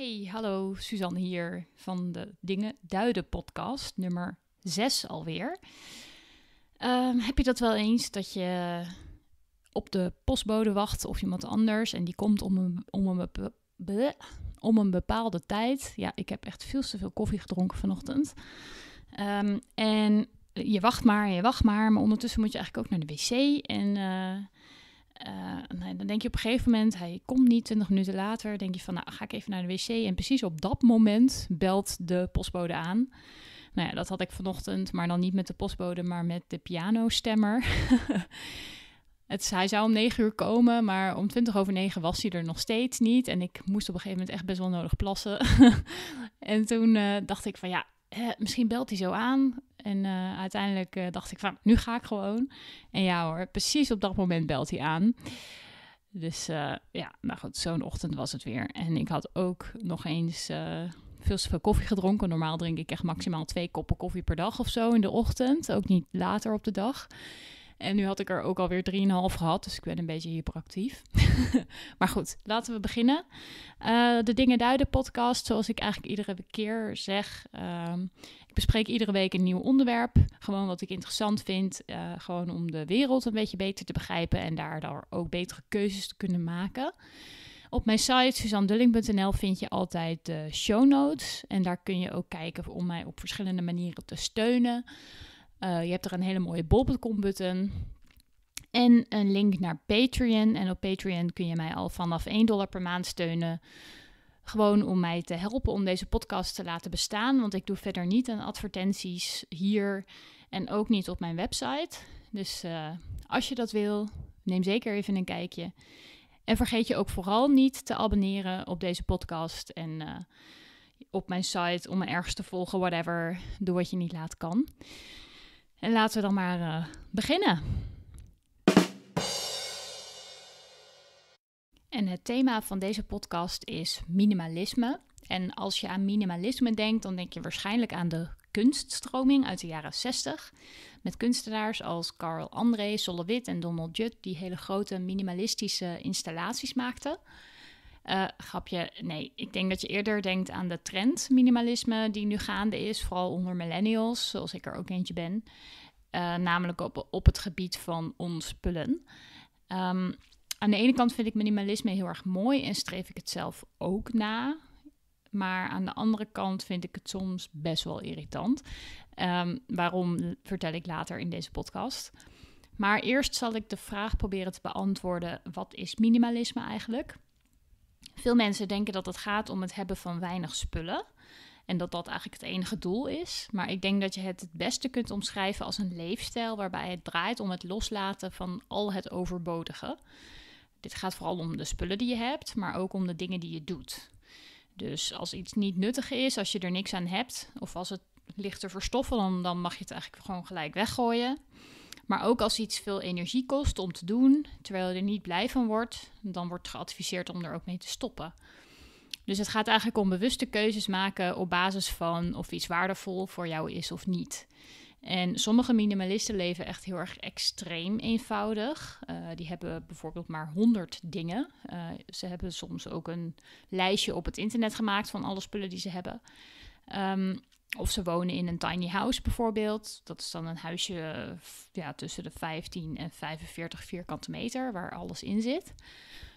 Hey, hallo, Suzanne hier van de Dingen Duiden podcast, nummer 6 alweer. Ehm, heb je dat wel eens dat je op de postbode wacht of iemand anders en die komt om een, om om een bepaalde tijd? Ja, ik heb echt veel te veel koffie gedronken vanochtend. Ehm, en je wacht maar, je wacht maar, maar ondertussen moet je eigenlijk ook naar de wc en... Eh, uh, dan denk je op een gegeven moment, hij komt niet, 20 minuten later denk je van, nou ga ik even naar de wc. En precies op dat moment belt de postbode aan. Nou ja, dat had ik vanochtend, maar dan niet met de postbode, maar met de pianostemmer. Het, hij zou om negen uur komen, maar om twintig over negen was hij er nog steeds niet. En ik moest op een gegeven moment echt best wel nodig plassen. en toen eh, dacht ik van ja, eh, misschien belt hij zo aan. En eh, uiteindelijk eh, dacht ik van, nu ga ik gewoon. En ja hoor, precies op dat moment belt hij aan. Dus ja, nou goed, zo'n ochtend was het weer. En ik had ook nog eens veel te veel koffie gedronken. Normaal drink ik echt maximaal twee koppen koffie per dag of zo in de ochtend. Ook niet later op de dag. En nu had ik er ook alweer 3,5 gehad, dus ik ben een beetje hyperactief. maar goed, laten we beginnen. Eh, de Dingen Duiden podcast, zoals ik eigenlijk iedere keer zeg. Um, ik bespreek iedere week een nieuw onderwerp. Gewoon wat ik interessant vind. Eh, gewoon om de wereld een beetje beter te begrijpen en daardoor ook betere keuzes te kunnen maken. Op mijn site suzandulling.nl vind je altijd de show notes. En daar kun je ook kijken om mij op verschillende manieren te steunen. Eh, je hebt er een hele mooie bol.com button. En een link naar Patreon. En op Patreon kun je mij al vanaf 1 dollar per maand steunen. Gewoon om mij te helpen om deze podcast te laten bestaan. Want ik doe verder niet aan advertenties hier en ook niet op mijn website. Dus eh, als je dat wil, neem zeker even een kijkje. En vergeet je ook vooral niet te abonneren op deze podcast en eh, op mijn site om me ergens te volgen, whatever. Doe wat je niet laat kan. En laten we dan maar eh, beginnen. En het thema van deze podcast is minimalisme. En als je aan minimalisme denkt, dan denk je waarschijnlijk aan de kunststroming uit de jaren 60. Met kunstenaars als Carl André, Solowit en Donald Judd, die hele grote minimalistische installaties maakten. Uh, grapje, nee. Ik denk dat je eerder denkt aan de trend minimalisme die nu gaande is, vooral onder millennials, zoals ik er ook eentje ben. Eh, namelijk op, op het gebied van onspullen. Um, ehm, aan de ene kant vind ik minimalisme heel erg mooi en streef ik het zelf ook na. Maar aan de andere kant vind ik het soms best wel irritant. Ehm, waarom vertel ik later in deze podcast. Maar eerst zal ik de vraag proberen te beantwoorden: wat is minimalisme eigenlijk? Veel mensen denken dat het gaat om het hebben van weinig spullen. En dat dat eigenlijk het enige doel is. Maar ik denk dat je het het beste kunt omschrijven als een leefstijl waarbij het draait om het loslaten van al het overbodige. Dit gaat vooral om de spullen die je hebt, maar ook om de dingen die je doet. Dus als iets niet nuttig is, als je er niks aan hebt, of als het ligt te verstoffen, dan, dan mag je het eigenlijk gewoon gelijk weggooien. Maar ook als iets veel energie kost om te doen, terwijl je er niet blij van wordt, dan wordt geadviseerd om er ook mee te stoppen. Dus het gaat eigenlijk om bewuste keuzes maken op basis van of iets waardevol voor jou is of niet. En sommige minimalisten leven echt heel erg extreem eenvoudig. Eh, die hebben bijvoorbeeld maar 100 dingen. Eh, ze hebben soms ook een lijstje op het internet gemaakt van alle spullen die ze hebben. Um, of ze wonen in een tiny house bijvoorbeeld. Dat is dan een huisje eh, ja, tussen de 15 en 45 vierkante meter waar alles in zit.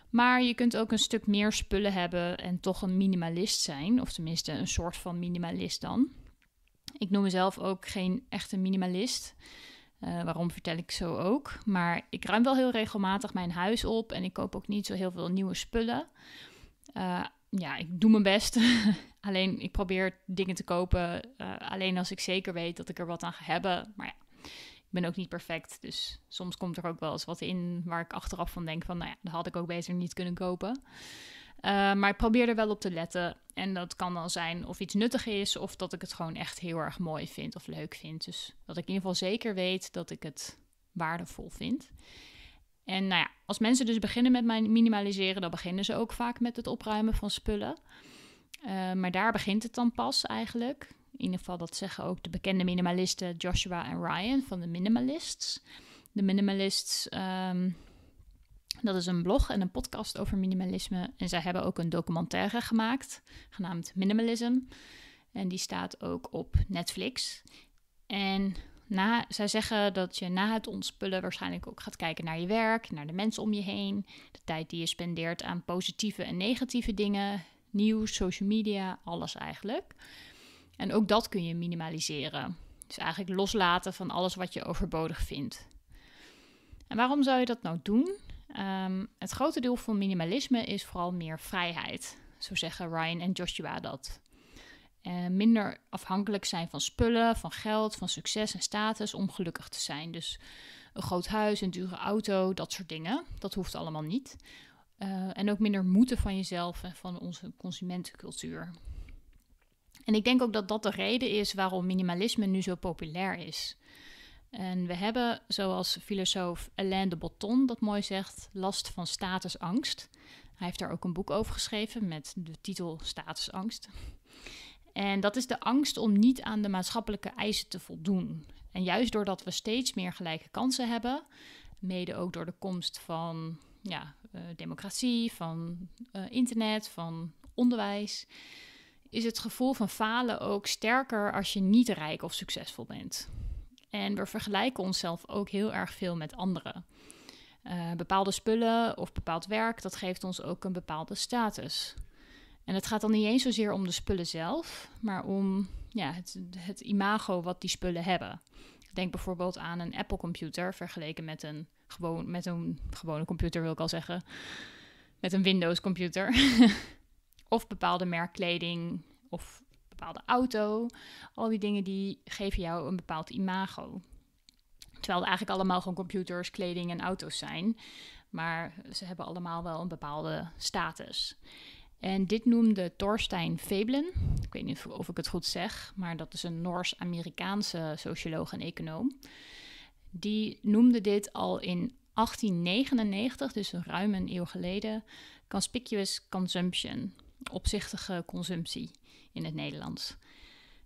Maar je kunt ook een stuk meer spullen hebben en toch een minimalist zijn. Of tenminste een soort van minimalist dan. Ik noem mezelf ook geen echte minimalist. Eh, waarom vertel ik zo ook? Maar ik ruim wel heel regelmatig mijn huis op en ik koop ook niet zo heel veel nieuwe spullen. Eh, ja, ik doe mijn best. Alleen ik probeer dingen te kopen eh, alleen als ik zeker weet dat ik er wat aan ga hebben. Maar ja, ik ben ook niet perfect. Dus soms komt er ook wel eens wat in waar ik achteraf van denk van, nou ja, dat had ik ook beter niet kunnen kopen. Eh, maar ik probeer er wel op te letten. En dat kan dan zijn of iets nuttig is of dat ik het gewoon echt heel erg mooi vind of leuk vind. Dus dat ik in ieder geval zeker weet dat ik het waardevol vind. En nou ja, als mensen dus beginnen met minimaliseren, dan beginnen ze ook vaak met het opruimen van spullen. Eh, maar daar begint het dan pas eigenlijk. In ieder geval, dat zeggen ook de bekende minimalisten Joshua en Ryan van de Minimalists. De Minimalists, ehm, dat is een blog en een podcast over minimalisme. En zij hebben ook een documentaire gemaakt, genaamd Minimalism. En die staat ook op Netflix. En na, zij zeggen dat je na het ontspullen waarschijnlijk ook gaat kijken naar je werk, naar de mensen om je heen, de tijd die je spendeert aan positieve en negatieve dingen, nieuws, social media, alles eigenlijk. En ook dat kun je minimaliseren. Dus eigenlijk loslaten van alles wat je overbodig vindt. En waarom zou je dat nou doen? Ehm, het grote deel van minimalisme is vooral meer vrijheid. Zo zeggen Ryan en Joshua dat. Eh, minder afhankelijk zijn van spullen, van geld, van succes en status om gelukkig te zijn. Dus een groot huis, een dure auto, dat soort dingen. Dat hoeft allemaal niet. Eh, en ook minder moeten van jezelf en van onze consumentencultuur. En ik denk ook dat dat de reden is waarom minimalisme nu zo populair is. En we hebben, zoals filosoof Alain de Botton dat mooi zegt, last van statusangst. Hij heeft daar ook een boek over geschreven met de titel Statusangst. En dat is de angst om niet aan de maatschappelijke eisen te voldoen. En juist doordat we steeds meer gelijke kansen hebben, mede ook door de komst van ja, eh, democratie, van eh, internet, van onderwijs, is het gevoel van falen ook sterker als je niet rijk of succesvol bent. En we vergelijken onszelf ook heel erg veel met anderen. Eh, bepaalde spullen of bepaald werk, dat geeft ons ook een bepaalde status. En het gaat dan niet eens zozeer om de spullen zelf, maar om ja, het, het imago wat die spullen hebben. Denk bijvoorbeeld aan een Apple-computer vergeleken met een gewoon met een gewone computer wil ik al zeggen. Met een Windows computer. of bepaalde merkkleding of bepaalde auto. Al die dingen die geven jou een bepaald imago. Terwijl het eigenlijk allemaal gewoon computers, kleding en auto's zijn. Maar ze hebben allemaal wel een bepaalde status. En dit noemde Thorstein Veblen. Ik weet niet of ik het goed zeg, maar dat is een Noors-Amerikaanse socioloog en econoom die noemde dit al in 1899, dus ruim een eeuw geleden, conspicuous consumption, opzichtige consumptie in het Nederlands.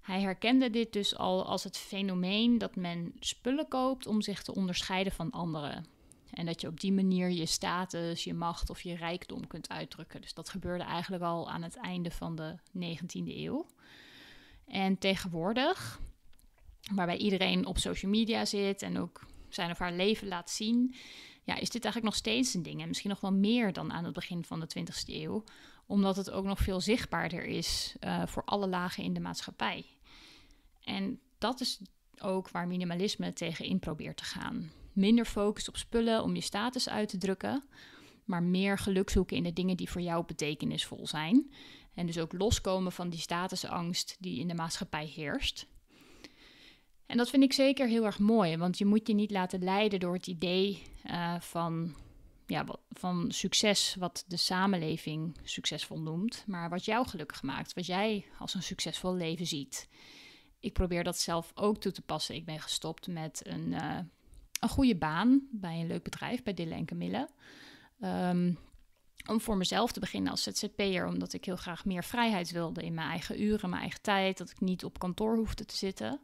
Hij herkende dit dus al als het fenomeen dat men spullen koopt om zich te onderscheiden van anderen. En dat je op die manier je status, je macht of je rijkdom kunt uitdrukken. Dus dat gebeurde eigenlijk al aan het einde van de 19e eeuw. En tegenwoordig, waarbij iedereen op social media zit en ook zijn of haar leven laat zien. Ja, is dit eigenlijk nog steeds een ding en misschien nog wel meer dan aan het begin van de 20e eeuw, omdat het ook nog veel zichtbaarder is eh, voor alle lagen in de maatschappij. En dat is ook waar minimalisme tegen in probeert te gaan. Minder focus op spullen om je status uit te drukken, maar meer geluk zoeken in de dingen die voor jou betekenisvol zijn. En dus ook loskomen van die statusangst die in de maatschappij heerst. En dat vind ik zeker heel erg mooi, want je moet je niet laten leiden door het idee eh, van, ja, van succes, wat de samenleving succesvol noemt, maar wat jou gelukkig maakt, wat jij als een succesvol leven ziet. Ik probeer dat zelf ook toe te passen. Ik ben gestopt met een, eh, een goede baan bij een leuk bedrijf, bij Dillen en Camille. Ehm, om voor mezelf te beginnen als ZZP'er, omdat ik heel graag meer vrijheid wilde in mijn eigen uren, mijn eigen tijd, dat ik niet op kantoor hoefde te zitten.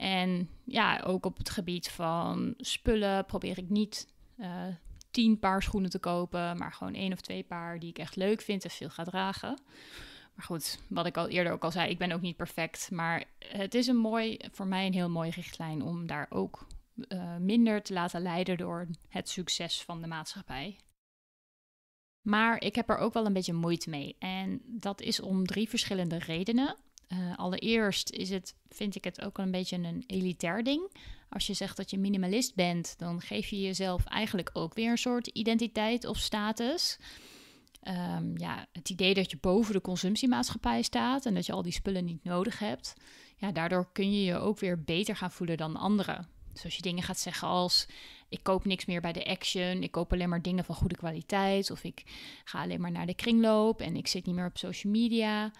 En ja, ook op het gebied van spullen probeer ik niet eh, tien paar schoenen te kopen, maar gewoon één of twee paar die ik echt leuk vind en veel ga dragen. Maar goed, wat ik al eerder ook al zei, ik ben ook niet perfect. Maar het is een mooi, voor mij een heel mooie richtlijn om daar ook eh, minder te laten leiden door het succes van de maatschappij. Maar ik heb er ook wel een beetje moeite mee. En dat is om drie verschillende redenen. Eh, allereerst is het, vind ik het ook een beetje een elitair ding. Als je zegt dat je minimalist bent, dan geef je jezelf eigenlijk ook weer een soort identiteit of status. Ehm, ja, het idee dat je boven de consumptiemaatschappij staat en dat je al die spullen niet nodig hebt, ja, daardoor kun je je ook weer beter gaan voelen dan anderen. Dus als je dingen gaat zeggen als: Ik koop niks meer bij de Action, ik koop alleen maar dingen van goede kwaliteit, of ik ga alleen maar naar de kringloop en ik zit niet meer op social media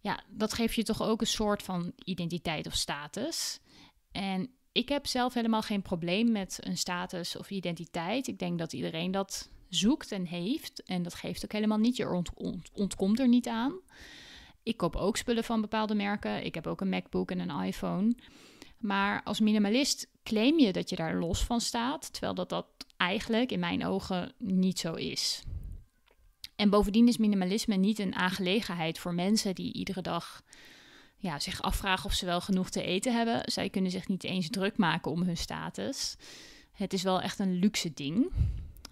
ja, dat geeft je toch ook een soort van identiteit of status. En ik heb zelf helemaal geen probleem met een status of identiteit. Ik denk dat iedereen dat zoekt en heeft. En dat geeft ook helemaal niet. Je ontkomt er niet aan. Ik koop ook spullen van bepaalde merken. Ik heb ook een MacBook en een iPhone. Maar als minimalist claim je dat je daar los van staat. Terwijl dat, dat eigenlijk in mijn ogen niet zo is. En bovendien is minimalisme niet een aangelegenheid voor mensen die iedere dag ja, zich afvragen of ze wel genoeg te eten hebben. Zij kunnen zich niet eens druk maken om hun status. Het is wel echt een luxe ding.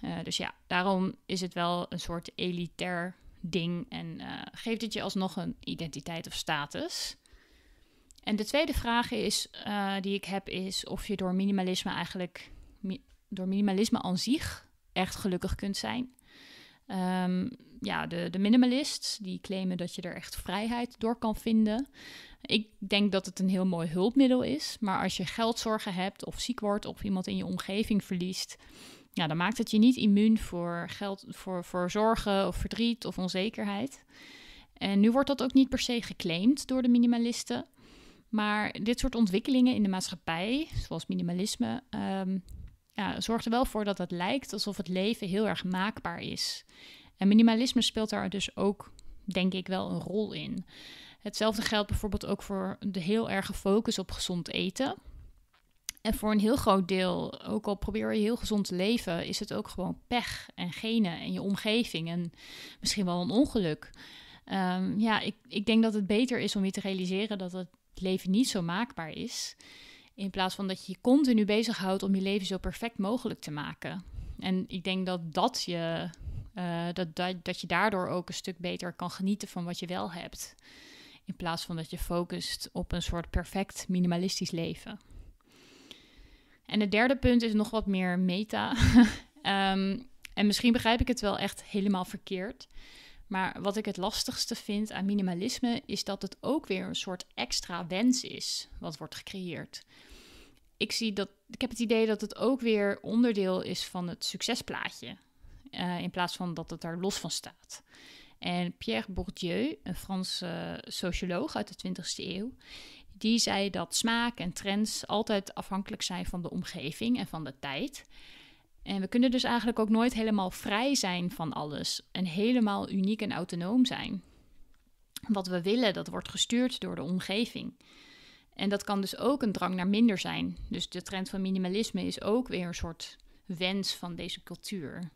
Eh, dus ja, daarom is het wel een soort elitair ding en eh, geeft het je alsnog een identiteit of status. En de tweede vraag is, eh, die ik heb is of je door minimalisme eigenlijk, door minimalisme aan zich echt gelukkig kunt zijn. Ehm, ja, de, de minimalists, die claimen dat je er echt vrijheid door kan vinden. Ik denk dat het een heel mooi hulpmiddel is. Maar als je geldzorgen hebt of ziek wordt of iemand in je omgeving verliest... Ja, dan maakt het je niet immuun voor, geld, voor, voor zorgen of verdriet of onzekerheid. En nu wordt dat ook niet per se geclaimd door de minimalisten. Maar dit soort ontwikkelingen in de maatschappij, zoals minimalisme, ehm, ja, zorgt er wel voor dat het lijkt alsof het leven heel erg maakbaar is. En minimalisme speelt daar dus ook, denk ik, wel een rol in. Hetzelfde geldt bijvoorbeeld ook voor de heel erge focus op gezond eten. En voor een heel groot deel, ook al probeer je heel gezond te leven, is het ook gewoon pech en genen en je omgeving en misschien wel een ongeluk. Ehm, ja, ik, ik denk dat het beter is om je te realiseren dat het leven niet zo maakbaar is. In plaats van dat je je continu bezighoudt om je leven zo perfect mogelijk te maken. En ik denk dat dat je, eh, dat, dat, dat je daardoor ook een stuk beter kan genieten van wat je wel hebt. In plaats van dat je focust op een soort perfect minimalistisch leven. En het derde punt is nog wat meer meta. Ehm, en misschien begrijp ik het wel echt helemaal verkeerd. Maar wat ik het lastigste vind aan minimalisme is dat het ook weer een soort extra wens is wat wordt gecreëerd. Ik, zie dat, ik heb het idee dat het ook weer onderdeel is van het succesplaatje, eh, in plaats van dat het daar los van staat. En Pierre Bourdieu, een Franse socioloog uit de 20e eeuw, die zei dat smaak en trends altijd afhankelijk zijn van de omgeving en van de tijd. En we kunnen dus eigenlijk ook nooit helemaal vrij zijn van alles en helemaal uniek en autonoom zijn. Wat we willen, dat wordt gestuurd door de omgeving. En dat kan dus ook een drang naar minder zijn. Dus de trend van minimalisme is ook weer een soort wens van deze cultuur.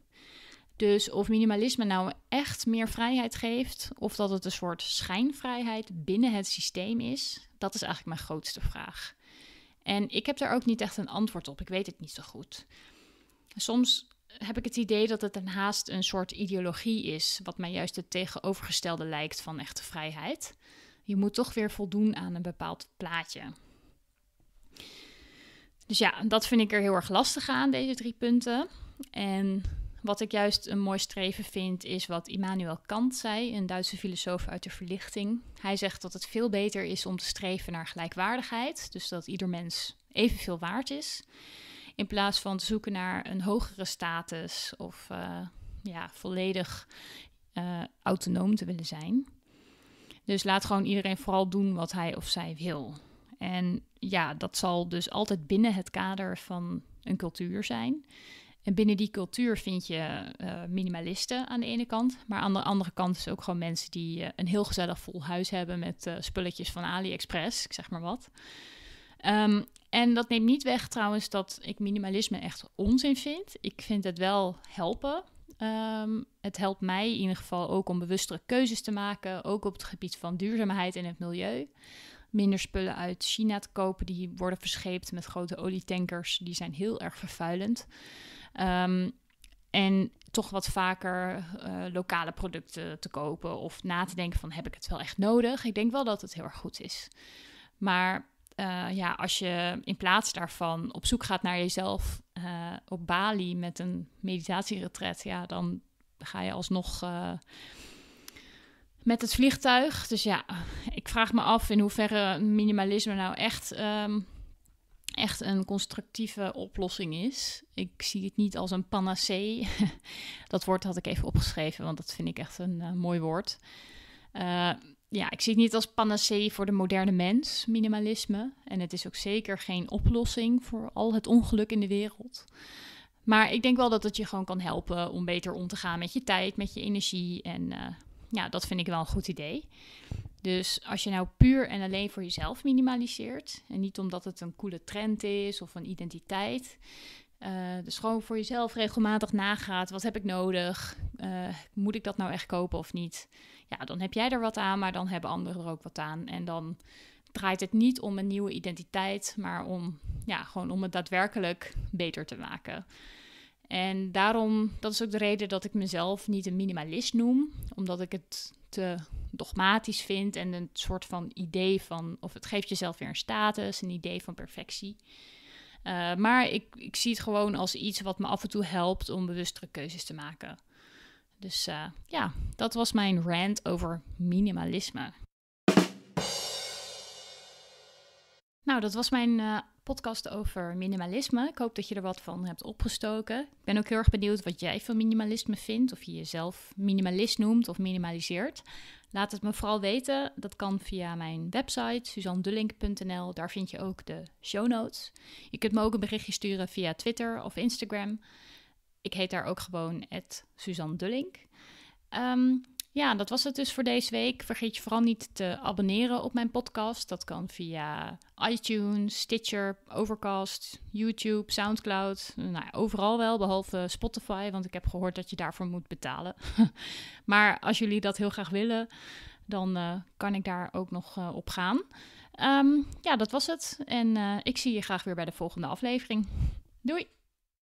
Dus of minimalisme nou echt meer vrijheid geeft, of dat het een soort schijnvrijheid binnen het systeem is, dat is eigenlijk mijn grootste vraag. En ik heb daar ook niet echt een antwoord op. Ik weet het niet zo goed. Soms heb ik het idee dat het een haast een soort ideologie is, wat mij juist het tegenovergestelde lijkt van echte vrijheid. Je moet toch weer voldoen aan een bepaald plaatje. Dus ja, dat vind ik er heel erg lastig aan, deze drie punten. En wat ik juist een mooi streven vind, is wat Immanuel Kant zei, een Duitse filosoof uit de verlichting. Hij zegt dat het veel beter is om te streven naar gelijkwaardigheid, dus dat ieder mens evenveel waard is, in plaats van te zoeken naar een hogere status of eh, ja, volledig eh, autonoom te willen zijn. Dus laat gewoon iedereen vooral doen wat hij of zij wil. En ja, dat zal dus altijd binnen het kader van een cultuur zijn. En binnen die cultuur vind je eh, minimalisten aan de ene kant. Maar aan de andere kant is ook gewoon mensen die een heel gezellig vol huis hebben met spulletjes van AliExpress, ik zeg maar wat. Um, en dat neemt niet weg trouwens dat ik minimalisme echt onzin vind. Ik vind het wel helpen. Ehm, het helpt mij in ieder geval ook om bewustere keuzes te maken, ook op het gebied van duurzaamheid en het milieu. Minder spullen uit China te kopen, die worden verscheept met grote olietankers, die zijn heel erg vervuilend. Ehm, en toch wat vaker eh, lokale producten te kopen of na te denken van heb ik het wel echt nodig? Ik denk wel dat het heel erg goed is. Maar eh, ja, als je in plaats daarvan op zoek gaat naar jezelf eh, op Bali met een meditatieretret, ja, dan ga je alsnog eh, met het vliegtuig. Dus ja, ik vraag me af in hoeverre minimalisme nou echt, ehm, echt een constructieve oplossing is. Ik zie het niet als een panacee. dat woord had ik even opgeschreven, want dat vind ik echt een mooi woord ja, ik zie het niet als panacee voor de moderne mens, minimalisme. En het is ook zeker geen oplossing voor al het ongeluk in de wereld. Maar ik denk wel dat het je gewoon kan helpen om beter om te gaan met je tijd, met je energie. En eh, ja, dat vind ik wel een goed idee. Dus als je nou puur en alleen voor jezelf minimaliseert, en niet omdat het een coole trend is of een identiteit, eh, dus gewoon voor jezelf regelmatig nagaat. Wat heb ik nodig? Uh, moet ik dat nou echt kopen of niet? Ja, dan heb jij er wat aan, maar dan hebben anderen er ook wat aan. En dan draait het niet om een nieuwe identiteit, maar om, ja, gewoon om het daadwerkelijk beter te maken. En daarom, dat is ook de reden dat ik mezelf niet een minimalist noem, omdat ik het te dogmatisch vind en een soort van idee van, of het geeft jezelf weer een status, een idee van perfectie. Eh, maar ik, ik zie het gewoon als iets wat me af en toe helpt om bewustere keuzes te maken. Dus eh, ja, dat was mijn rant over minimalisme. Nou, dat was mijn eh, podcast over minimalisme. Ik hoop dat je er wat van hebt opgestoken. Ik ben ook heel erg benieuwd wat jij van minimalisme vindt. Of je jezelf minimalist noemt of minimaliseert. Laat het me vooral weten. Dat kan via mijn website suzandelink.nl. Daar vind je ook de show notes. Je kunt me ook een berichtje sturen via Twitter of Instagram. Ik heet daar ook gewoon Suzanne ehm, ja, dat was het dus voor deze week. Vergeet je vooral niet te abonneren op mijn podcast. Dat kan via iTunes, Stitcher, Overcast, YouTube, Soundcloud. Nou, overal wel, behalve Spotify, want ik heb gehoord dat je daarvoor moet betalen. maar als jullie dat heel graag willen, dan eh, kan ik daar ook nog eh, op gaan. Ehm, ja, dat was het. En eh, ik zie je graag weer bij de volgende aflevering. Doei!